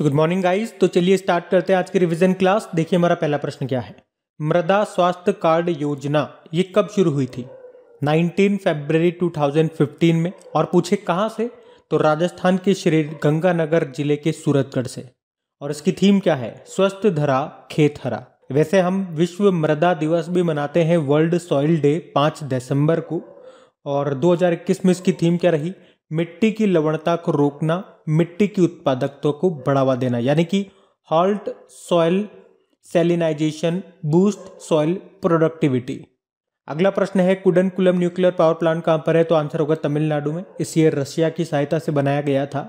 so good morning guys तो चलिए start करते हैं आज की रिवीजन क्लास देखिए हमारा पहला प्रश्न क्या है मृदा स्वास्थ्य कार्ड योजना ये कब शुरू हुई थी 19 फरवरी 2015 में और पूछे कहाँ से तो राजस्थान के श्री गंगानगर जिले के सूरतगढ़ से और इसकी थीम क्या है स्वस्थ धरा खेत हरा वैसे हम विश्व मृदा दिवस भी मनाते हैं वर्ल्ड सॉइल डे पाँच दिसंबर को और दो में इसकी थीम क्या रही मिट्टी की लवणता को रोकना मिट्टी की उत्पादकता को बढ़ावा देना यानी कि halt soil salinization boost soil productivity अगला प्रश्न है कुडनकुलम न्यूक्लियर पावर प्लांट कहाँ पर है तो आंसर होगा तमिलनाडु में इसे रशिया की सहायता से बनाया गया था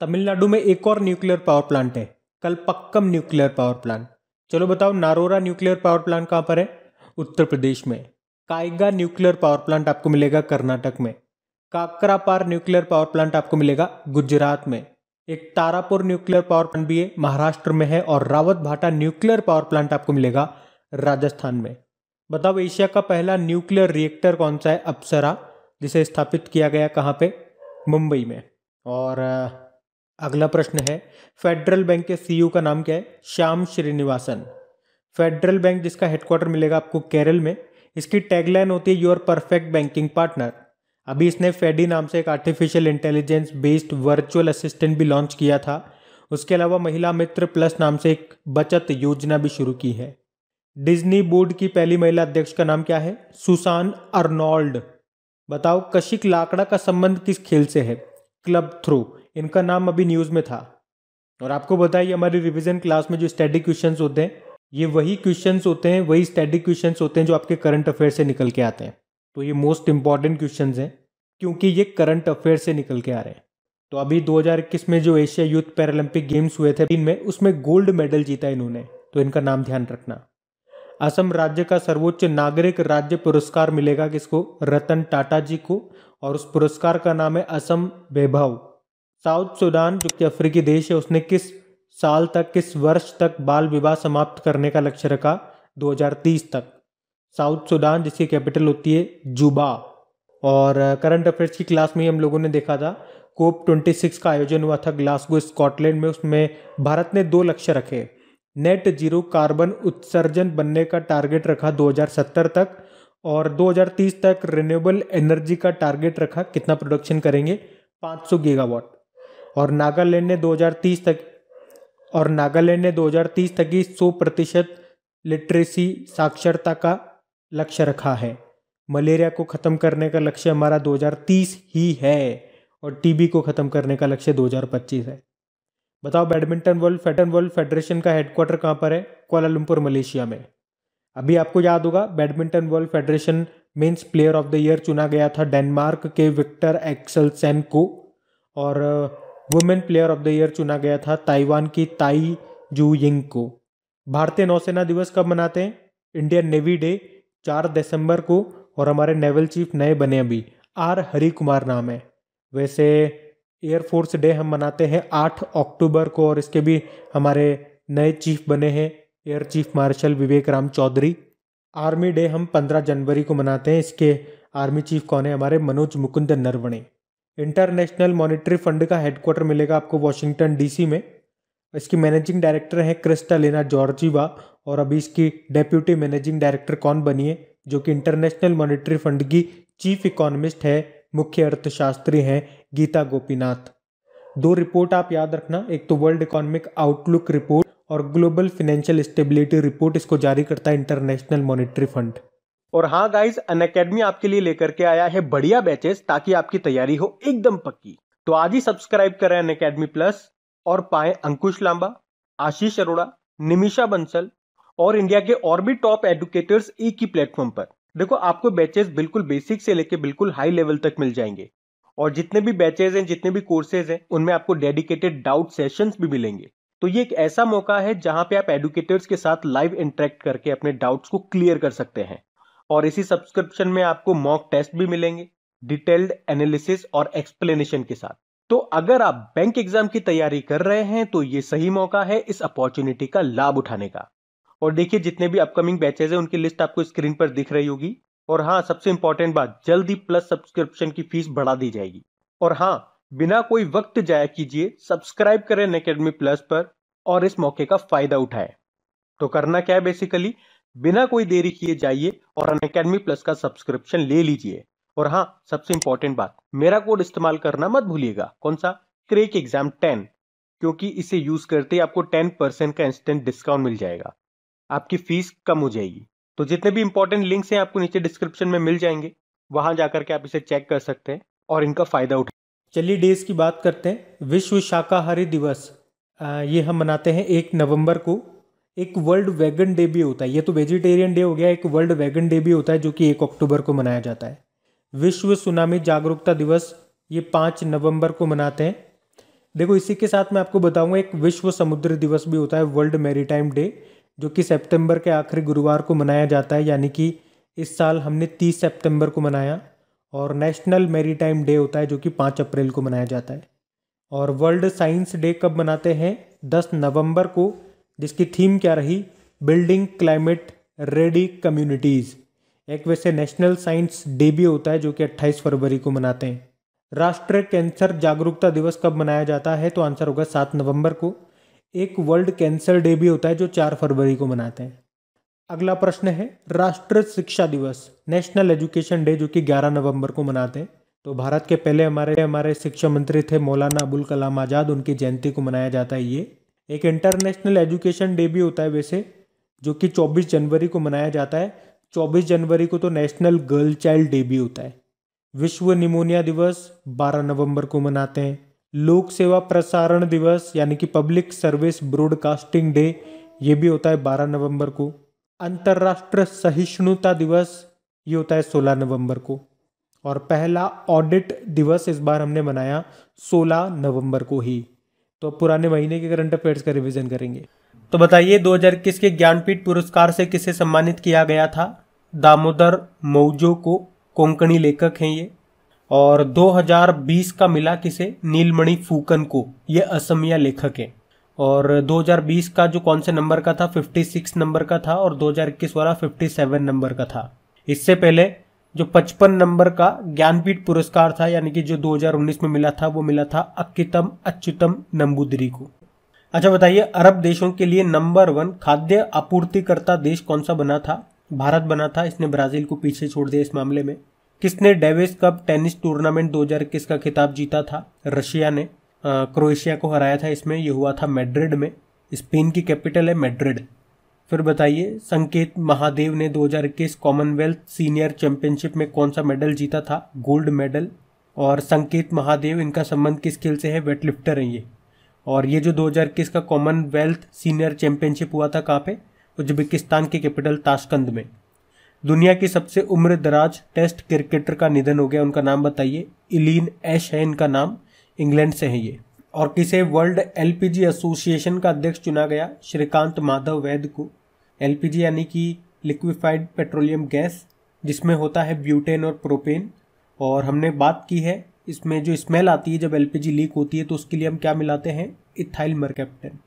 तमिलनाडु में एक और न्यूक्लियर पावर प्लांट है कलपक्कम न्यूक्लियर पावर प्लांट चलो बताओ नारोरा न्यूक्लियर पावर प्लांट कहाँ पर है उत्तर प्रदेश में कायगा न्यूक्लियर पावर प्लांट आपको मिलेगा कर्नाटक में काकरापार न्यूक्लियर पावर प्लांट आपको मिलेगा गुजरात में एक तारापुर न्यूक्लियर पावर प्लांट भी है महाराष्ट्र में है और रावत भाटा न्यूक्लियर पावर प्लांट आपको मिलेगा राजस्थान में बताओ एशिया का पहला न्यूक्लियर रिएक्टर कौन सा है अप्सरा जिसे स्थापित किया गया कहाँ पे मुंबई में और अगला प्रश्न है फेडरल बैंक के सी का नाम क्या है श्याम श्रीनिवासन फेडरल बैंक जिसका हेडक्वार्टर मिलेगा आपको केरल में इसकी टैगलाइन होती है योर परफेक्ट बैंकिंग पार्टनर अभी इसने फेडी नाम से एक artificial intelligence based virtual assistant भी लॉन्च किया था उसके अलावा महिला मित्र प्लस नाम से एक बचत योजना भी शुरू की है डिज्नी बोर्ड की पहली महिला अध्यक्ष का नाम क्या है सुसान अर्नोल्ड बताओ कशिक लाकड़ा का संबंध किस खेल से है क्लब थ्रू इनका नाम अभी न्यूज़ में था और आपको बताइए हमारी रिविजन क्लास में जो स्टडी क्वेश्चन होते हैं ये वही क्वेश्चन होते हैं वही स्टडी क्वेश्चन होते हैं जो आपके करंट अफेयर से निकल के आते हैं तो ये मोस्ट इंपॉर्टेंट क्वेश्चन हैं क्योंकि ये करंट अफेयर से निकल के आ रहे हैं तो अभी 2021 में जो एशिया यूथ पैरालंपिक गेम्स हुए थे इनमें उसमें गोल्ड मेडल जीता इन्होंने तो इनका नाम ध्यान रखना असम राज्य का सर्वोच्च नागरिक राज्य पुरस्कार मिलेगा किसको रतन टाटा जी को और उस पुरस्कार का नाम है असम वैभव साउथ सूडान जो कि अफ्रीकी देश है उसने किस साल तक किस वर्ष तक बाल विवाह समाप्त करने का लक्ष्य रखा 2030 तक साउथ सूडान जिसकी कैपिटल होती है जुबा और करंट अफेयर्स की क्लास में ही हम लोगों ने देखा था कोप 26 का आयोजन हुआ था ग्लासगो स्कॉटलैंड में उसमें भारत ने दो लक्ष्य रखे नेट जीरो कार्बन उत्सर्जन बनने का टारगेट रखा 2070 तक और 2030 तक रिन्यूएबल एनर्जी का टारगेट रखा कितना प्रोडक्शन करेंगे 500 गीगावाट और नागालैंड ने 2030 तक और नागालैंड ने 2030 तक ही 100 प्रतिशत लिटरेसी साक्षरता का लक्ष्य रखा है मलेरिया को ख़त्म करने का लक्ष्य हमारा 2030 ही है और टीबी को ख़त्म करने का लक्ष्य 2025 है बताओ बैडमिंटन वर्ल्ड फेटन वर्ल्ड फेडरेशन का हेडक्वार्टर कहाँ पर है कोलालमपुर मलेशिया में अभी आपको याद होगा Badminton World Federation men's player of the year चुना गया था डेनमार्क के विक्टर एक्सलसेन को और women player of the year चुना गया था ताइवान की ताई जू यिंग को भारतीय नौसेना दिवस कब मनाते हैं इंडियन नेवी डे चार दिसंबर को और हमारे नेवल चीफ नए बने अभी आर हरी कुमार नाम है वैसे एयरफोर्स डे हम मनाते हैं आठ अक्टूबर को और इसके भी हमारे नए चीफ बने हैं Air Chief Marshal Vivek Ram Chaudhari Army Day हम पंद्रह जनवरी को मनाते हैं इसके आर्मी चीफ कौन है हमारे Manoj Mukund Naravane International Monetary Fund का हेडक्वार्टर मिलेगा आपको वाशिंगटन डीसी में इसकी मैनेजिंग डायरेक्टर हैं लेना जॉर्जीवा और अभी इसकी डेप्यूटी मैनेजिंग डायरेक्टर कौन बनी है जो कि इंटरनेशनल मॉनिटरी फंड की चीफ इकोनॉमिस्ट है मुख्य अर्थशास्त्री हैं गीता गोपीनाथ दो रिपोर्ट आप याद रखना एक तो वर्ल्ड इकोनॉमिक आउटलुक रिपोर्ट और ग्लोबल फिनेंशियल स्टेबिलिटी रिपोर्ट इसको जारी करता है इंटरनेशनल मॉनेटरी फंड और हाँ गाइज अन अकेडमी आपके लिए लेकर के आया है बढ़िया बैचेस ताकि आपकी तैयारी हो एकदम पक्की तो आज ही सब्सक्राइब करें अन अकेडमी प्लस और पाए अंकुश लांबा आशीष अरोड़ा निमिषा बंसल और इंडिया के और भी टॉप एडुकेटर्स एक ही प्लेटफॉर्म पर देखो आपको बैचेस बिल्कुल बेसिक से लेके बिल्कुल हाई लेवल तक मिल जाएंगे और जितने भी बैचेज हैं जितने भी कोर्सेज हैं उनमें आपको डेडिकेटेड डाउट सेशंस भी मिलेंगे तो ये एक ऐसा मौका है जहां पे आप एडुकेटर्स के साथ लाइव इंटरेक्ट करके अपने डाउट्स को क्लियर कर सकते हैं और इसी सब्सक्रिप्शन में आपको मॉक टेस्ट भी मिलेंगे डिटेल्ड एनालिसिस और एक्सप्लेनेशन के साथ तो अगर आप बैंक एग्जाम की तैयारी कर रहे हैं तो ये सही मौका है इस अपॉर्चुनिटी का लाभ उठाने का और देखिए जितने भी अपकमिंग बैचेज हैं उनकी लिस्ट आपको स्क्रीन पर दिख रही होगी और हाँ सबसे इंपॉर्टेंट बात जल्दी प्लस सब्सक्रिप्शन की फीस बढ़ा दी जाएगी और हाँ बिना कोई वक्त जाया कीजिए सब्सक्राइब करें अकेडमी प्लस पर और इस मौके का फायदा उठाए तो करना क्या है बेसिकली बिना कोई देरी किए जाइए और अन प्लस का सब्सक्रिप्शन ले लीजिए और हाँ सबसे इंपॉर्टेंट बात मेरा कोड इस्तेमाल करना मत भूलिएगा कौन सा क्रेक एग्जाम टेन क्योंकि इसे यूज करते ही आपको टेन परसेंट का इंस्टेंट डिस्काउंट मिल जाएगा आपकी फीस कम हो जाएगी तो जितने भी इंपॉर्टेंट लिंक्स हैं आपको नीचे डिस्क्रिप्शन में मिल जाएंगे वहां जाकर के आप इसे चेक कर सकते हैं और इनका फायदा उठा चलिए डेज की बात करते हैं विश्व शाकाहारी दिवस ये हम मनाते हैं एक नवंबर को एक वर्ल्ड वेगन डे भी होता है ये तो वेजिटेरियन डे हो गया एक वर्ल्ड वेगन डे भी होता है जो कि एक अक्टूबर को मनाया जाता है विश्व सुनामी जागरूकता दिवस ये पाँच नवंबर को मनाते हैं देखो इसी के साथ मैं आपको बताऊंगा एक विश्व समुद्र दिवस भी होता है वर्ल्ड मैरीटाइम डे जो कि सितंबर के आखिरी गुरुवार को मनाया जाता है यानी कि इस साल हमने 30 सितंबर को मनाया और नेशनल मैरीटाइम डे होता है जो कि 5 अप्रैल को मनाया जाता है और वर्ल्ड साइंस डे कब मनाते हैं 10 नवंबर को जिसकी थीम क्या रही बिल्डिंग क्लाइमेट रेडी कम्युनिटीज़ एक वैसे नेशनल साइंस डे भी होता है जो कि 28 फरवरी को मनाते हैं राष्ट्रीय कैंसर जागरूकता दिवस कब मनाया जाता है तो आंसर होगा सात नवंबर को एक वर्ल्ड कैंसर डे भी होता है जो चार फरवरी को मनाते हैं अगला प्रश्न है राष्ट्रीय शिक्षा दिवस नेशनल एजुकेशन डे जो कि 11 नवंबर को मनाते हैं तो भारत के पहले हमारे हमारे शिक्षा मंत्री थे मौलाना अबुल कलाम आज़ाद उनकी जयंती को मनाया जाता है ये एक इंटरनेशनल एजुकेशन डे भी होता है वैसे जो कि 24 जनवरी को मनाया जाता है चौबीस जनवरी को तो नेशनल गर्ल चाइल्ड डे भी होता है विश्व निमोनिया दिवस 12 नवंबर को मनाते हैं लोक सेवा प्रसारण दिवस यानी कि पब्लिक सर्विस ब्रॉडकास्टिंग डे ये भी होता है 12 नवंबर को अंतर्राष्ट्रीय सहिष्णुता दिवस ये होता है 16 नवंबर को और पहला ऑडिट दिवस इस बार हमने मनाया 16 नवंबर को ही तो पुराने महीने के करंट अफेयर्स का रिवीजन करेंगे तो बताइए 2021 के ज्ञानपीठ पुरस्कार से किसे सम्मानित किया गया था दामोदर मौजो को कोंकणी लेखक हैं ये और 2020 का मिला किसे नीलमणि फूकन को ये असमिया लेखक है और 2020 का जो कौन से नंबर का था 56 नंबर का था और 2021 वाला 57 नंबर का था इससे पहले जो 55 नंबर का ज्ञानपीठ पुरस्कार था यानी कि जो 2019 में मिला था वो मिला था अक्कीतम अच्युतम नंबूदरी को अच्छा बताइए अरब देशों के लिए नंबर वन खाद्य आपूर्तिकर्ता देश कौन सा बना था भारत बना था इसने ब्राजील को पीछे छोड़ दिया इस मामले में किसने डेविस कप टेनिस टूर्नामेंट 2021 का खिताब जीता था रशिया ने क्रोएशिया को हराया था इसमें यह हुआ था मेड्रिड में स्पेन की कैपिटल है मेड्रिड फिर बताइए संकेत महादेव ने 2021 कॉमनवेल्थ सीनियर चैंपियनशिप में कौन सा मेडल जीता था गोल्ड मेडल और संकेत महादेव इनका संबंध किस खेल से है वेटलिफ्टर है ये और ये जो 2021 का कॉमनवेल्थ सीनियर चैंपियनशिप हुआ था कहाँ पे उज्बेकिस्तान के कैपिटल ताशकंद में दुनिया की सबसे उम्र दराज टेस्ट क्रिकेटर का निधन हो गया उनका नाम बताइए इलीन एश है इनका नाम इंग्लैंड से है ये और किसे वर्ल्ड एलपीजी एसोसिएशन का अध्यक्ष चुना गया श्रीकांत माधव वैद को एलपीजी यानी कि लिक्विफाइड पेट्रोलियम गैस जिसमें होता है ब्यूटेन और प्रोपेन और हमने बात की है इसमें जो स्मेल आती है जब एल लीक होती है तो उसके लिए हम क्या मिलाते हैं इथाइल मरकैप्टन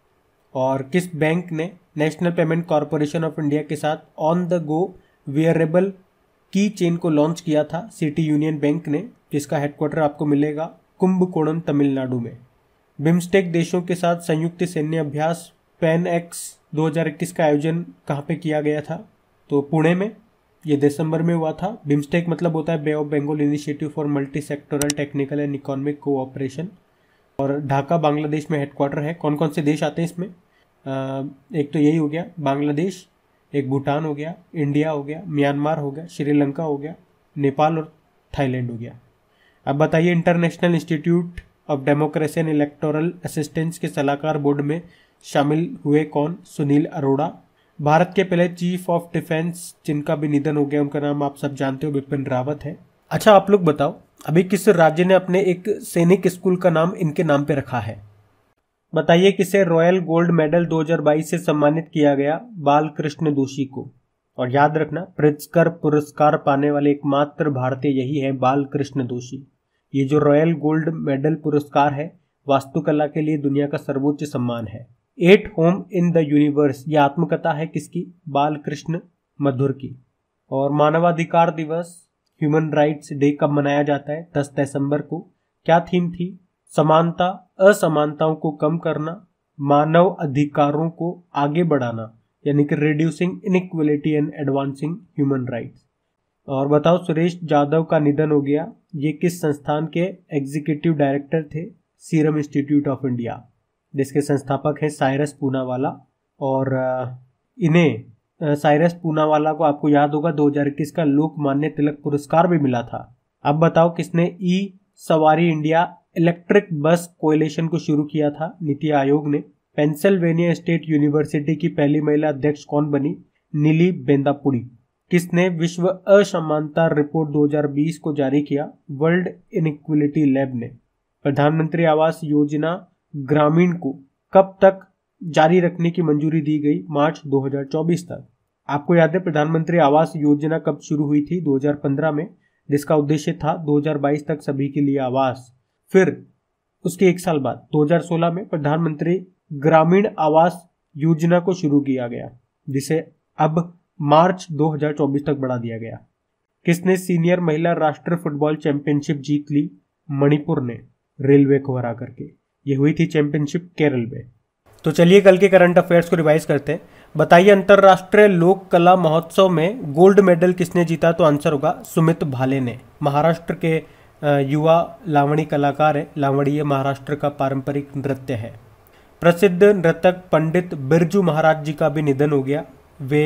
और किस बैंक ने National Payment Corporation of India के साथ ऑन द गो वेयरेबल की चेन को लॉन्च किया था सिटी यूनियन बैंक ने जिसका हेडक्वार्टर आपको मिलेगा कुंभकोणम तमिलनाडु में बिम्स्टेक देशों के साथ संयुक्त सैन्य अभ्यास पैन एक्स 2021 का आयोजन कहाँ पे किया गया था तो पुणे में ये दिसंबर में हुआ था बिम्स्टेक मतलब होता है Bay of Bengal Initiative for Multi Sectoral Technical and Economic Cooperation और ढाका बांग्लादेश में हेडक्वार्टर है कौन कौन से देश आते हैं इसमें आ, एक तो यही हो गया बांग्लादेश एक भूटान हो गया इंडिया हो गया म्यांमार हो गया श्रीलंका हो गया नेपाल और थाईलैंड हो गया अब बताइए International Institute of Democracy and Electoral Assistance के सलाहकार बोर्ड में शामिल हुए कौन सुनील अरोड़ा भारत के पहले चीफ ऑफ डिफेंस जिनका भी निधन हो गया उनका नाम आप सब जानते हो बिपिन रावत है अच्छा आप लोग बताओ अभी किस राज्य ने अपने एक सैनिक स्कूल का नाम इनके नाम पे रखा है बताइए किसे रॉयल गोल्ड मेडल 2022 से सम्मानित किया गया बाल कृष्ण दोषी को और याद रखना प्रिजकर पुरस्कार पाने वाले एकमात्र भारतीय यही है बाल कृष्ण दोषी ये जो रॉयल गोल्ड मेडल पुरस्कार है वास्तुकला के लिए दुनिया का सर्वोच्च सम्मान है at home in the universe ये आत्मकथा है किसकी बाल कृष्ण मधुर की और मानवाधिकार दिवस ह्यूमन राइट्स डे कब मनाया जाता है दस दिसंबर को क्या थीम थी समानता असमानताओं को कम करना मानव अधिकारों को आगे बढ़ाना यानी कि reducing equality and advancing human rights और बताओ सुरेश जाधव का निधन हो गया ये किस संस्थान के एग्जीक्यूटिव डायरेक्टर थे सीरम इंस्टीट्यूट ऑफ इंडिया जिसके संस्थापक हैं साइरस पूनावाला और इन्हें साइरस पूनावाला को आपको याद होगा 2021 का लोकमान्य तिलक पुरस्कार भी मिला था अब बताओ किसने ई सवारी इंडिया इलेक्ट्रिक बस कोयलेशन को शुरू किया था नीति आयोग ने पेंसिल्वेनिया स्टेट यूनिवर्सिटी की पहली महिला अध्यक्ष कौन बनी नीली बेंदापुड़ी किसने विश्व असमानता रिपोर्ट 2020 को जारी किया वर्ल्ड इनक्विलिटी लैब ने प्रधानमंत्री आवास योजना ग्रामीण को कब तक जारी रखने की मंजूरी दी गई मार्च 2024 तक आपको याद है प्रधानमंत्री आवास योजना कब शुरू हुई थी 2015 में जिसका उद्देश्य था 2022 तक सभी के लिए आवास फिर उसके एक साल बाद 2016 में प्रधानमंत्री ग्रामीण आवास योजना को शुरू किया गया जिसे अब मार्च 2024 तक बढ़ा दिया गया किसने सीनियर महिला राष्ट्रीय फुटबॉल चैंपियनशिप जीत ली मणिपुर ने रेलवे को हरा करके ये हुई थी चैंपियनशिप केरल में तो चलिए कल के करंट अफेयर्स को रिवाइज करते हैं बताइए अंतर्राष्ट्रीय लोक कला महोत्सव में गोल्ड मेडल किसने जीता तो आंसर होगा सुमित भाले ने महाराष्ट्र के युवा लावणी कलाकार है लावणी ये महाराष्ट्र का पारंपरिक नृत्य है प्रसिद्ध नृतक पंडित बिरजू महाराज जी का भी निधन हो गया वे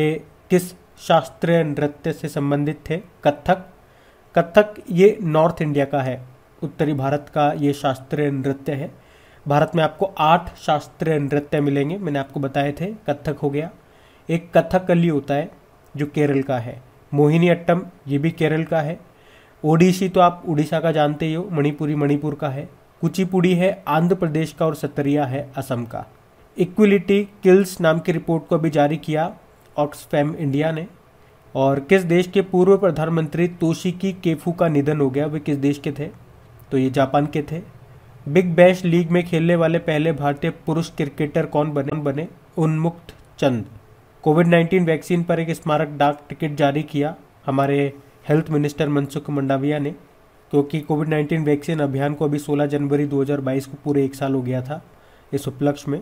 किस शास्त्रीय नृत्य से संबंधित थे कथक कथक ये नॉर्थ इंडिया का है उत्तरी भारत का ये शास्त्रीय नृत्य है भारत में आपको आठ शास्त्रीय नृत्य मिलेंगे मैंने आपको बताए थे कथक हो गया एक कत्थक कली होता है जो केरल का है मोहिनी अट्टम ये भी केरल का है ओडिशी तो आप उड़ीसा का जानते ही हो मणिपुरी मणिपुर का है कुचिपुड़ी है आंध्र प्रदेश का और सतरिया है असम का इक्विलिटी किल्स नाम की रिपोर्ट को अभी जारी किया ऑक्सफैम इंडिया ने और किस देश के पूर्व प्रधानमंत्री तोशिकी केफू का निधन हो गया वे किस देश के थे तो ये जापान के थे बिग बैश लीग में खेलने वाले पहले भारतीय पुरुष क्रिकेटर कौन बने बने उन्मुक्त चंद कोविड 19 वैक्सीन पर एक स्मारक डाक टिकट जारी किया हमारे हेल्थ मिनिस्टर मनसुख मंडाविया ने क्योंकि कोविड 19 वैक्सीन अभियान को अभी 16 जनवरी 2022 को पूरे एक साल हो गया था इस उपलक्ष्य में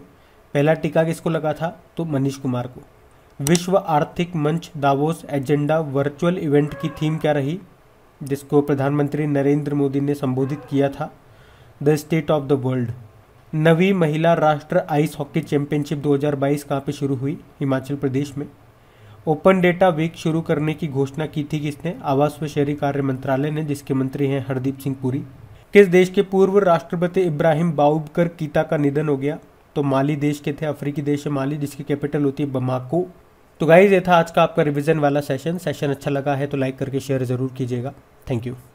पहला टीका किसको लगा था तो मनीष कुमार को विश्व आर्थिक मंच दावोस एजेंडा वर्चुअल इवेंट की थीम क्या रही जिसको प्रधानमंत्री नरेंद्र मोदी ने संबोधित किया था the state of the world नवी महिला राष्ट्र आइस हॉकी चैंपियनशिप 2022 कहाँ पे शुरू हुई हिमाचल प्रदेश में ओपन डेटा वीक शुरू करने की घोषणा की थी किसने आवास व शहरी कार्य मंत्रालय ने जिसके मंत्री हैं हरदीप सिंह पुरी किस देश के पूर्व राष्ट्रपति इब्राहिम बाउबकर कीता का निधन हो गया तो माली देश के थे अफ्रीकी देश है माली जिसकी कैपिटल होती है बमाको तो गाइज ये था आज का आपका रिविजन वाला सेशन सेशन अच्छा लगा है तो लाइक करके शेयर ज़रूर कीजिएगा थैंक यू